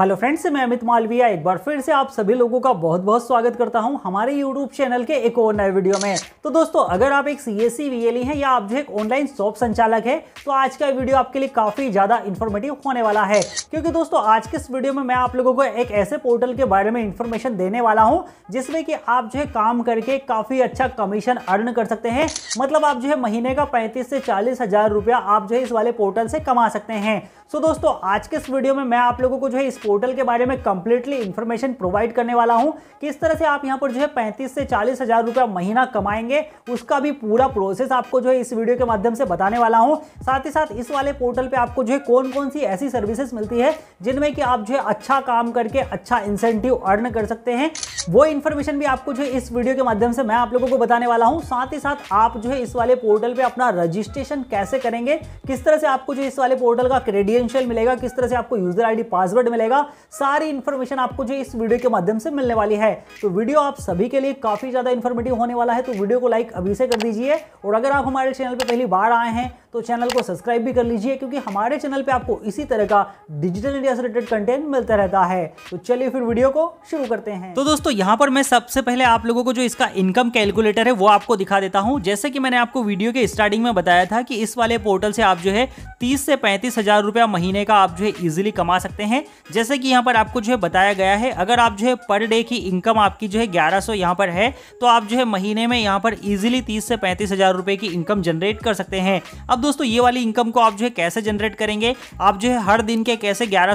hello friends मैं अमित मालविया एक बार फिर से आप सभी लोगों का बहुत बहुत स्वागत करता हूं हमारे यूट्यूब चैनल के एक और नए वीडियो में तो दोस्तों अगर आप एक सी एस सी हैं या आप जो एक ऑनलाइन शॉप संचालक है तो आज का वीडियो आपके लिए काफ़ी ज़्यादा इन्फॉर्मेटिव होने वाला है क्योंकि दोस्तों आज के इस वीडियो में मैं आप लोगों को एक ऐसे पोर्टल के बारे में इन्फॉर्मेशन देने वाला हूँ जिसमें कि आप जो है काम करके काफ़ी अच्छा कमीशन अर्न कर सकते हैं मतलब आप जो है महीने का पैंतीस से चालीस हज़ार रुपया आप जो है इस वाले पोर्टल से कमा सकते हैं सो तो दोस्तों आज के इस वीडियो में मैं आप लोगों को जो है इस पोर्टल के बारे में कंप्लीटली इंफॉर्मेशन प्रोवाइड करने वाला हूँ किस तरह से आप यहाँ पर जो है पैंतीस से चालीस हज़ार रुपया महीना कमाएंगे उसका भी पूरा प्रोसेस आपको जो है इस वीडियो के माध्यम से बताने वाला हूँ साथ ही साथ इस वाले पोर्टल पर आपको जो है कौन कौन सी ऐसी सर्विसेज मिलती है जिनमें कि आप जो है अच्छा काम करके अच्छा इंसेंटिव अर्न कर सकते हैं वो इन्फॉर्मेशन भी आपको जो है इस वीडियो के माध्यम से मैं आप लोगों को बताने वाला हूँ साथ ही साथ आप जो है इस वाले पोर्टल पे अपना रजिस्ट्रेशन कैसे करेंगे किस तरह से आपको जो इस वाले पोर्टल का क्रेडियंशियल मिलेगा किस तरह से आपको यूजर आईडी पासवर्ड मिलेगा सारी इन्फॉर्मेशन आपको जो इस वीडियो के माध्यम से मिलने वाली है तो वीडियो आप सभी के लिए काफी ज्यादा इन्फॉर्मेटिव होने वाला है तो वीडियो को लाइक अभी से कर दीजिए और अगर आप हमारे चैनल पर पहली बार आए हैं तो चैनल को सब्सक्राइब भी कर लीजिए क्योंकि हमारे चैनल पे आपको इसी तरह का डिजिटल इंडिया से रिलेटेड कंटेंट मिलता रहता है तो चलिए फिर वीडियो को शुरू करते हैं तो दोस्तों दोस्तों यहाँ पर मैं सबसे पहले आप लोगों को जो इसका इनकम कैलकुलेटर है वो आपको दिखा देता हूँ जैसे कि मैंने आपको वीडियो के स्टार्टिंग में बताया था कि इस वाले पोर्टल से आप जो है तीस से पैंतीस हजार रुपया महीने का आप जो है इजिली कमा सकते हैं जैसे कि यहाँ पर आपको जो है बताया गया है अगर आप जो है पर डे की इनकम आपकी जो है ग्यारह सौ पर है तो आप जो है महीने में यहाँ पर ईजिली तीस से पैंतीस हजार की इनकम जनरेट कर सकते हैं अब दोस्तों ये वाली इनकम को आप जो है कैसे जनरेट करेंगे आप जो है हर दिन के कैसे ग्यारह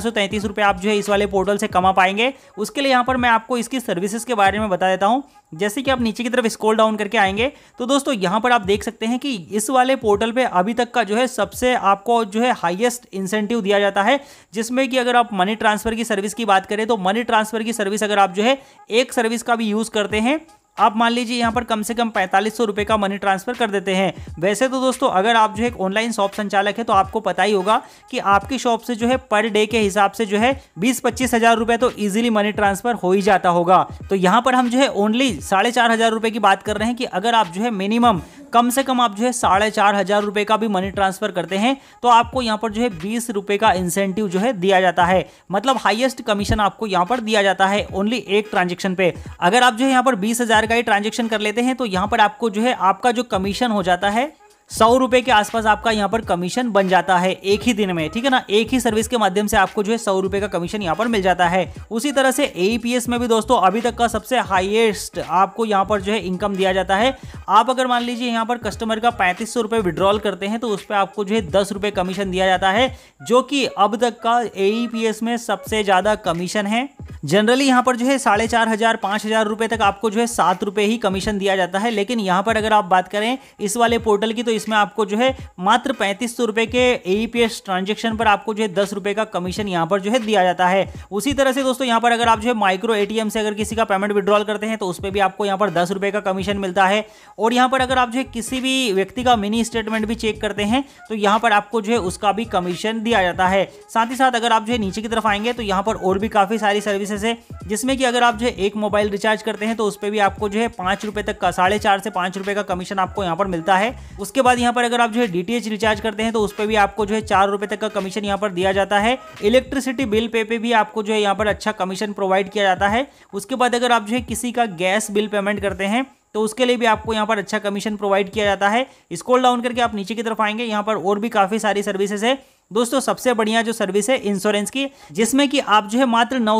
आप जो है इस वाले पोर्टल से कमा पाएंगे उसके लिए यहाँ पर मैं आपको इसकी सर्विस सर्विसेज के बारे में बता देता हूँ जैसे कि आप नीचे की तरफ स्क्रॉल डाउन करके आएंगे तो दोस्तों यहाँ पर आप देख सकते हैं कि इस वाले पोर्टल पे अभी तक का जो है सबसे आपको जो है हाईएस्ट इंसेंटिव दिया जाता है जिसमें कि अगर आप मनी ट्रांसफर की सर्विस की बात करें तो मनी ट्रांसफर की सर्विस अगर आप जो है एक सर्विस का भी यूज़ करते हैं आप मान लीजिए यहाँ पर कम से कम पैंतालीस सौ रुपये का मनी ट्रांसफर कर देते हैं वैसे तो दोस्तों अगर आप जो है ऑनलाइन शॉप संचालक है तो आपको पता ही होगा कि आपकी शॉप से जो है पर डे के हिसाब से जो है बीस पच्चीस हजार रुपये तो ईजिली मनी ट्रांसफर हो ही जाता होगा तो यहाँ पर हम जो है ओनली साढ़े चार हजार रुपये की बात कर रहे हैं कि अगर आप जो है मिनिमम कम से कम आप जो है साढ़े चार हज़ार रुपए का भी मनी ट्रांसफ़र करते हैं तो आपको यहाँ पर जो है बीस रुपए का इंसेंटिव जो है दिया जाता है मतलब हाईएस्ट कमीशन आपको यहाँ पर दिया जाता है ओनली एक ट्रांजेक्शन पे अगर आप जो है यहाँ पर बीस हज़ार का ही ट्रांजेक्शन कर लेते हैं तो यहाँ पर आपको जो है आपका जो कमीशन हो जाता है सौ रुपए के आसपास आपका यहाँ पर कमीशन बन जाता है एक ही दिन में ठीक है ना एक ही सर्विस के माध्यम से आपको जो है सौ रुपए का कमीशन यहाँ पर मिल जाता है उसी तरह से ए e में भी दोस्तों अभी तक का सबसे हाईएस्ट आपको यहाँ पर जो है इनकम दिया जाता है आप अगर मान लीजिए यहाँ पर कस्टमर का पैंतीस सौ रुपए विड्रॉल करते हैं तो उस पर आपको जो है दस रुपए कमीशन दिया जाता है जो कि अब तक का ए e में सबसे ज़्यादा कमीशन है जनरली यहाँ पर जो है साढ़े चार हज़ार पाँच हज़ार रुपये तक आपको जो है सात रुपये ही कमीशन दिया जाता है लेकिन यहाँ पर अगर आप बात करें इस वाले पोर्टल की तो इसमें आपको जो है मात्र पैंतीस सौ रुपए के एपीएस ट्रांजेक्शन e पर आपको जो है दस रुपए का कमीशन यहां पर जो है दिया जाता है उसी तरह से दोस्तों यहां पर अगर आप जो है माइक्रो एटीएम से अगर किसी का पेमेंट विड्रॉल करते हैं तो उस पर भी आपको यहां पर दस रुपए का कमीशन मिलता है और यहां पर अगर आप जो है किसी भी व्यक्ति का मिनी स्टेटमेंट भी चेक करते हैं तो यहां पर आपको जो है उसका भी कमीशन दिया जाता है साथ ही साथ अगर आप जो है नीचे की तरफ आएंगे तो यहां पर और भी काफ़ी सारी सर्विसेस है जिसमें कि अगर आप जो है एक मोबाइल रिचार्ज करते हैं तो उस पर भी आपको जो है पांच रुपये तक का साढ़े चार से पांच रुपये का कमीशन आपको यहां पर मिलता है उसके बाद यहाँ पर अगर आप जो है डीटीएच रिचार्ज करते हैं तो उस पर भी आपको जो है चार रुपए तक का कमीशन यहाँ पर दिया जाता है इलेक्ट्रिसिटी बिल पे पे भी आपको जो है यहाँ पर अच्छा कमीशन प्रोवाइड किया जाता है उसके बाद अगर आप जो है किसी का गैस बिल पेमेंट करते हैं तो उसके लिए भी आपको यहाँ पर अच्छा कमीशन प्रोवाइड किया जाता है स्कोल डाउन करके आप नीचे की तरफ आएंगे यहाँ पर और भी काफ़ी सारी सर्विसेज है दोस्तों सबसे बढ़िया जो सर्विस है इंश्योरेंस की जिसमें कि आप जो है मात्र नौ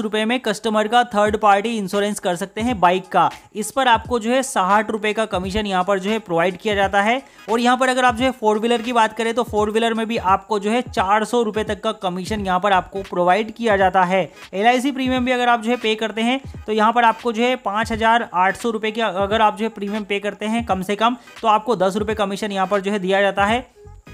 रुपए में कस्टमर का थर्ड पार्टी इंश्योरेंस कर सकते हैं बाइक का इस पर आपको जो है साठ रुपए का कमीशन यहाँ पर जो है प्रोवाइड किया जाता है और यहाँ पर अगर आप जो है फोर व्हीलर की बात करें तो फोर व्हीलर में भी आपको जो है चार सौ रुपए तक का कमीशन यहाँ पर आपको प्रोवाइड किया जाता है एल प्रीमियम भी अगर आप जो है पे करते हैं तो यहाँ पर आपको जो है पाँच हजार आठ सौ की अगर आप जो है प्रीमियम पे करते हैं कम से कम तो आपको दस रुपये कमीशन यहाँ पर जो है दिया जाता है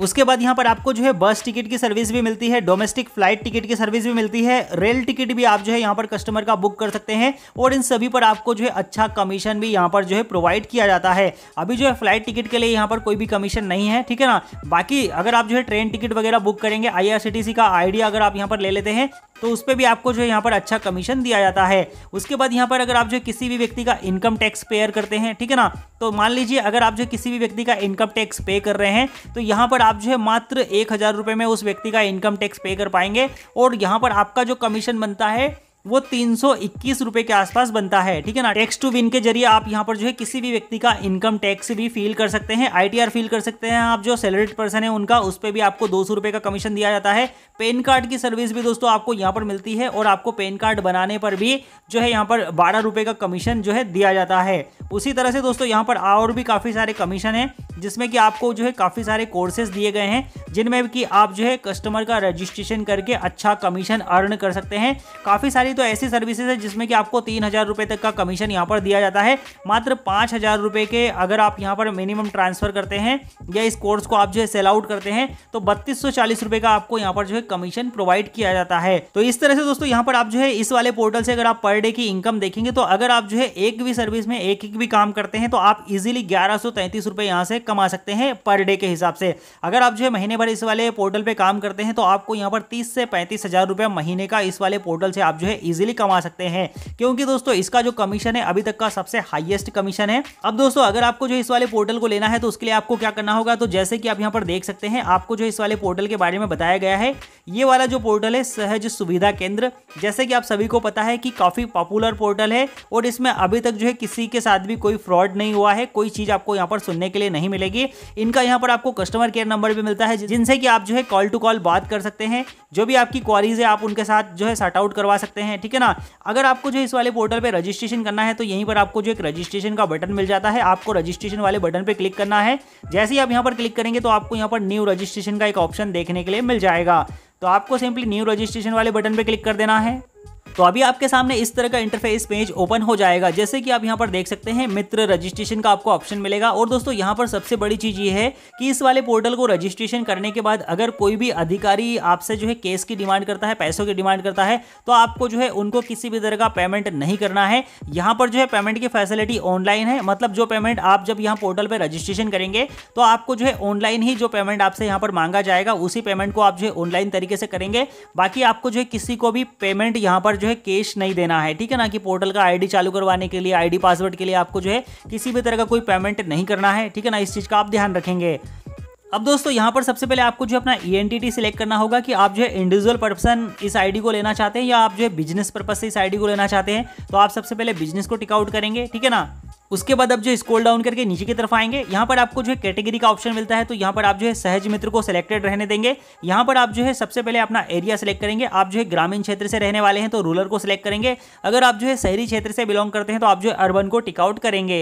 उसके बाद यहाँ पर आपको जो है बस टिकट की सर्विस भी मिलती है डोमेस्टिक फ्लाइट टिकट की सर्विस भी मिलती है रेल टिकट भी आप जो है यहाँ पर कस्टमर का बुक कर सकते हैं और इन सभी पर आपको जो है अच्छा कमीशन भी यहाँ पर जो है प्रोवाइड किया जाता है अभी जो है फ्लाइट टिकट के लिए यहाँ पर कोई भी कमीशन नहीं है ठीक है ना बाकी अगर आप जो है ट्रेन टिकट वगैरह बुक करेंगे आई का आइडिया अगर आप यहाँ पर ले लेते हैं तो उस पर भी आपको जो है यहाँ पर अच्छा कमीशन दिया जाता है उसके बाद यहाँ पर अगर आप जो किसी भी व्यक्ति का इनकम टैक्स पेयर करते हैं ठीक है ना तो मान लीजिए अगर आप जो किसी भी व्यक्ति का इनकम टैक्स पे कर रहे हैं तो यहाँ पर आप जो है मात्र एक हज़ार रुपये में उस व्यक्ति का इनकम टैक्स पे कर पाएंगे और यहाँ पर आपका जो कमीशन बनता है वो तीन सौ के आसपास बनता है ठीक है ना टैक्स टू विन के जरिए आप यहाँ पर जो है किसी भी व्यक्ति का इनकम टैक्स भी फील कर सकते हैं आईटीआर फील कर सकते हैं आप जो सैलरीड पर्सन है उनका उस पर भी आपको दो का कमीशन दिया जाता है पेन कार्ड की सर्विस भी दोस्तों आपको यहाँ पर मिलती है और आपको पेन कार्ड बनाने पर भी जो है यहाँ पर बारह का कमीशन जो है दिया जाता है उसी तरह से दोस्तों यहाँ पर और भी काफ़ी सारे कमीशन है जिसमें कि आपको जो है काफ़ी सारे कोर्सेज दिए गए हैं जिनमें कि आप जो है कस्टमर का रजिस्ट्रेशन करके अच्छा कमीशन अर्न कर सकते हैं काफ़ी सारी तो ऐसी सर्विसेज है जिसमें कि आपको तीन हज़ार रुपये तक का कमीशन यहाँ पर दिया जाता है मात्र पाँच हज़ार रुपये के अगर आप यहाँ पर मिनिमम ट्रांसफ़र करते हैं या इस कोर्स को आप जो है सेल आउट करते हैं तो बत्तीस सौ चालीस रुपये का आपको यहाँ पर जो है कमीशन प्रोवाइड किया जाता है तो इस तरह से दोस्तों यहाँ पर आप जो है इस वाले पोर्टल से अगर आप पर डे की इनकम देखेंगे तो अगर आप जो है एक भी सर्विस में एक एक भी काम करते हैं तो आप इजीली ग्यारह सौ तैंतीस रुपये यहाँ से कमा सकते हैं पर डे के हिसाब से अगर आप जो है महीने भर इस वाले पोर्टल पे काम करते हैं तो आपको यहाँ पर तीस से पैंतीस हज़ार रुपये महीने का इस वाले पोर्टल से आप जो है इजीली कमा सकते हैं क्योंकि दोस्तों इसका जो कमीशन है अभी तक का सबसे हाइएस्ट कमीशन है अब दोस्तों अगर आपको जो इस वाले पोर्टल को लेना है तो उसके लिए आपको क्या करना होगा तो जैसे कि आप यहाँ पर देख सकते हैं आपको जो इस वाले पोर्टल के बारे में बताया गया है ये वाला जो पोर्टल है सहज सुविधा केंद्र जैसे कि आप सभी को पता है कि काफ़ी पॉपुलर पोर्टल है और इसमें अभी तक जो है किसी के साथ भी कोई फ्रॉड नहीं हुआ है कोई चीज़ आपको यहाँ पर सुनने के लिए नहीं मिलेगी इनका यहाँ पर आपको कस्टमर केयर नंबर भी मिलता है जिनसे कि आप जो है कॉल टू कॉल बात कर सकते हैं जो भी आपकी क्वारीज है आप उनके साथ जो है सर्ट आउट करवा सकते हैं ठीक है ना अगर आपको जो इस वाले पोर्टल पर रजिस्ट्रेशन करना है तो यहीं पर आपको जो एक रजिस्ट्रेशन का बटन मिल जाता है आपको रजिस्ट्रेशन वाले बटन पर क्लिक करना है जैसे ही आप यहाँ पर क्लिक करेंगे तो आपको यहाँ पर न्यू रजिस्ट्रेशन का एक ऑप्शन देखने के लिए मिल जाएगा तो आपको सिंपली न्यू रजिस्ट्रेशन वाले बटन पर क्लिक कर देना है तो अभी आपके सामने इस तरह का इंटरफेस पेज ओपन हो जाएगा जैसे कि आप यहाँ पर देख सकते हैं मित्र रजिस्ट्रेशन का आपको ऑप्शन मिलेगा और दोस्तों यहाँ पर सबसे बड़ी चीज ये है कि इस वाले पोर्टल को रजिस्ट्रेशन करने के बाद अगर कोई भी अधिकारी आपसे जो है केस की डिमांड करता है पैसों की डिमांड करता है तो आपको जो है उनको किसी भी तरह का पेमेंट नहीं करना है यहाँ पर जो है पेमेंट की फैसिलिटी ऑनलाइन है मतलब जो पेमेंट आप जब यहाँ पोर्टल पर रजिस्ट्रेशन करेंगे तो आपको जो है ऑनलाइन ही जो पेमेंट आपसे यहाँ पर मांगा जाएगा उसी पेमेंट को आप जो है ऑनलाइन तरीके से करेंगे बाकी आपको जो है किसी को भी पेमेंट यहाँ पर जो है कैश नहीं देना है ठीक है ना कि पोर्टल का आईडी चालू करवाने के लिए आईडी पासवर्ड के लिए आपको जो है किसी भी तरह का कोई पेमेंट नहीं करना है ठीक है ना इस चीज़ का आप ध्यान रखेंगे अब दोस्तों यहाँ पर सबसे पहले आपको जो अपना ई e सिलेक्ट करना होगा कि आप जो है इंडिविजुअल पर्सन इस आईडी को लेना चाहते हैं या आप जो है बिजनेस पर्पज से इस आईडी को लेना चाहते हैं तो आप सबसे पहले बिजनेस को टिकआउट करेंगे ठीक है ना उसके बाद आप जो स्कोल डाउन करके नीचे की तरफ आएंगे यहाँ पर आपको जो है कैटेगरी का ऑप्शन मिलता है तो यहाँ पर आप जो है सहज मित्र को सिलेक्टेड रहने देंगे यहाँ पर आप जो है सबसे पहले अपना एरिया सेलेक्ट करेंगे आप जो है ग्रामीण क्षेत्र से रहने वाले हैं तो रूरल को सिलेक्ट करेंगे अगर आप जो है शहरी क्षेत्र से बिलोंग करते हैं तो आप जो है अर्बन को टिकआउट करेंगे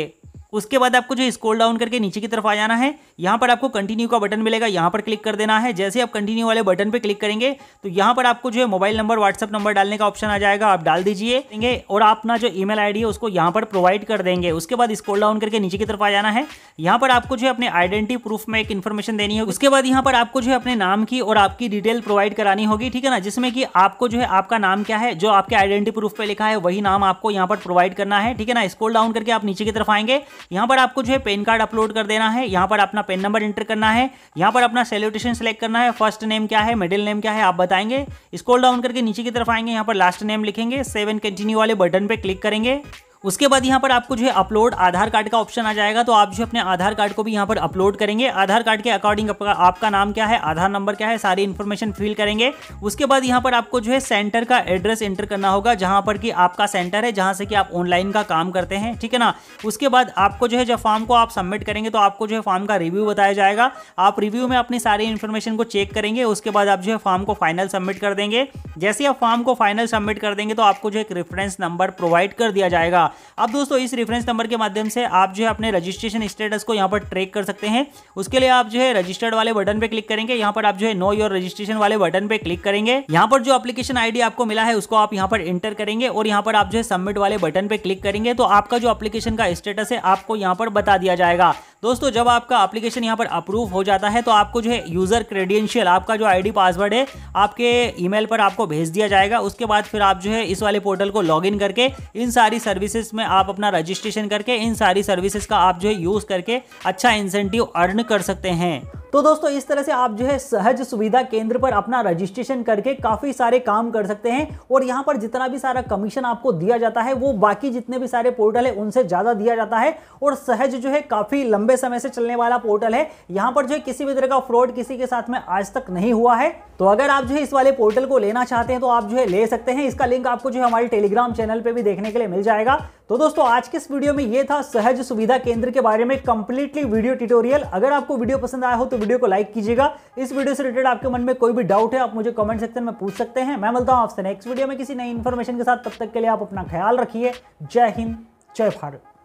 उसके बाद आपको जो स्कोल डाउन करके नीचे की तरफ आ जाना है यहाँ पर आपको कंटिन्यू का बटन मिलेगा यहाँ पर क्लिक कर देना है जैसे आप कंटिन्यू वाले बटन पर क्लिक करेंगे तो यहाँ पर आपको जो है मोबाइल नंबर व्हाट्सअप नंबर डालने का ऑप्शन आ जाएगा आप डाल दीजिए और अपना जो ईमेल आईडी है उसको यहाँ पर प्रोवाइड कर देंगे उसके बाद स्कोल डाउन करके नीचे की तरफ आ जाना है यहाँ पर आपको जो है अपने आइडेंटिटी प्रूफ में एक इन्फॉर्मेशन देनी है उसके बाद यहाँ पर आपको जो है अपने नाम की और आपकी डिटेल प्रोवाइड करानी होगी ठीक है ना जिसमें कि आपको जो है आपका नाम क्या है जो आपके आइडेंटिटी प्रूफ पे लिखा है वही नाम आपको यहाँ पर प्रोवाइड करना है ठीक है ना स्कोल डाउन करके आप नीचे की तरफ आएंगे यहाँ पर आपको जो है पेन कार्ड अपलोड कर देना है यहाँ पर अपना पेन नंबर एंटर करना है यहाँ पर अपना सेल्यूटेशन सेलेक्ट करना है फर्स्ट नेम क्या है मिडिल नेम क्या है आप बताएंगे स्कोल डाउन करके नीचे की तरफ आएंगे यहाँ पर लास्ट नेम लिखेंगे सेवन कंटिन्यू वाले बटन पर क्लिक करेंगे उसके बाद यहाँ पर आपको जो है अपलोड आधार कार्ड का ऑप्शन आ जाएगा तो आप जो अपने आधार कार्ड को भी यहाँ पर अपलोड करेंगे आधार कार्ड के अकॉर्डिंग आपका, आपका नाम क्या है आधार नंबर क्या है सारी इन्फॉर्मेशन फिल करेंगे उसके बाद यहाँ पर आपको जो है सेंटर का एड्रेस एंटर करना होगा जहाँ पर कि आपका सेंटर है जहाँ से कि आप ऑनलाइन का काम करते हैं ठीक है ना उसके बाद आपको जो है जब फॉर्म को आप सबमिट करेंगे तो आपको जो है फॉर्म का रिव्यू बताया जाएगा आप रिव्यू में अपनी सारी इन्फॉर्मेशन को चेक करेंगे उसके बाद आप जो है फॉर्म को फाइनल सबमिट कर देंगे जैसे आप फॉर्म को फाइनल सबमिट कर देंगे तो आपको जो एक रेफरेंस नंबर प्रोवाइड कर दिया जाएगा होगा अब दोस्तों इस रेफरेंस नंबर के माध्यम से आप जो है अपने रजिस्ट्रेशन स्टेटस को यहाँ पर ट्रैक कर सकते हैं उसके लिए आप जो है रजिस्टर्ड वाले बटन पे क्लिक करेंगे यहाँ पर आप जो है नो योर रजिस्ट्रेशन वाले बटन पे क्लिक करेंगे यहाँ पर जो अपलीकेशन आईडी आपको मिला है उसको आप यहाँ पर एंटर करेंगे और यहाँ पर आप जो है सबमिट वाले बटन पे क्लिक करेंगे तो आपका जो अपलीकेशन का स्टेटस है आपको यहाँ पर बता दिया जाएगा दोस्तों जब आपका एप्लीकेशन यहाँ पर अप्रूव हो जाता है तो आपको जो है यूज़र क्रेडेंशियल आपका जो आईडी पासवर्ड है आपके ईमेल पर आपको भेज दिया जाएगा उसके बाद फिर आप जो है इस वाले पोर्टल को लॉगिन करके इन सारी सर्विसेज में आप अपना रजिस्ट्रेशन करके इन सारी सर्विसेज का आप जो है यूज़ करके अच्छा इंसेंटिव अर्न कर सकते हैं तो दोस्तों इस तरह से आप जो है सहज सुविधा केंद्र पर अपना रजिस्ट्रेशन करके काफ़ी सारे काम कर सकते हैं और यहां पर जितना भी सारा कमीशन आपको दिया जाता है वो बाकी जितने भी सारे पोर्टल है उनसे ज़्यादा दिया जाता है और सहज जो है काफ़ी लंबे समय से चलने वाला पोर्टल है यहां पर जो है किसी भी तरह का फ्रॉड किसी के साथ में आज तक नहीं हुआ है तो अगर आप जो है इस वाले पोर्टल को लेना चाहते हैं तो आप जो है ले सकते हैं इसका लिंक आपको जो है हमारे टेलीग्राम चैनल पर भी देखने के लिए मिल जाएगा तो दोस्तों आज के इस वीडियो में ये था सहज सुविधा केंद्र के बारे में कंप्लीटली वीडियो ट्यूटोरियल अगर आपको वीडियो पसंद आया हो तो वीडियो को लाइक कीजिएगा इस वीडियो से रिलेटेड आपके मन में कोई भी डाउट है आप मुझे कमेंट सेक्शन में पूछ सकते हैं मैं मिलता हूँ आपसे नेक्स्ट वीडियो में किसी नई इन्फॉर्मेशन के साथ तब तक के लिए आप अपना ख्याल रखिए जय हिंद जय भारत